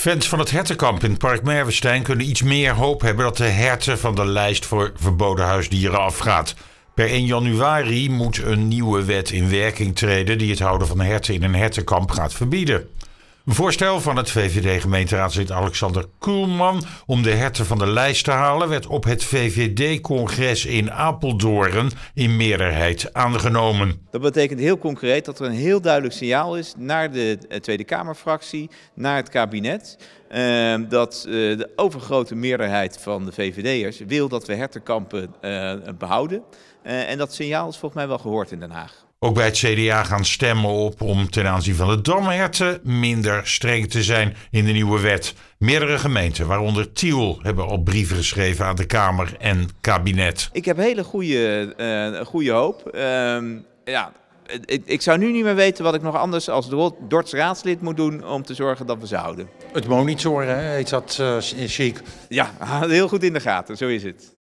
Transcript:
Fans van het hertenkamp in het Park Merwestein kunnen iets meer hoop hebben dat de herten van de lijst voor verboden huisdieren afgaat. Per 1 januari moet een nieuwe wet in werking treden die het houden van herten in een hertenkamp gaat verbieden. Een voorstel van het VVD-gemeenteraadslid Alexander Koelman om de herten van de lijst te halen werd op het VVD-congres in Apeldoorn in meerderheid aangenomen. Dat betekent heel concreet dat er een heel duidelijk signaal is naar de eh, Tweede Kamerfractie, naar het kabinet. Ehm, dat eh, de overgrote meerderheid van de VVD'ers wil dat we hertenkampen eh, behouden. Eh, en dat signaal is volgens mij wel gehoord in Den Haag. Ook bij het CDA gaan stemmen op om ten aanzien van de damherten minder streng te zijn in de nieuwe wet. Meerdere gemeenten, waaronder Tiel, hebben al brieven geschreven aan de Kamer en kabinet. Ik heb hele goede, goede hoop. Ehm, ja, ik, zou nu niet meer weten wat ik nog anders als dordts raadslid moet doen om te zorgen dat we ze houden. Het monitoren, heet dat uh, eh, chic? Ja, heel goed in de gaten, zo is het.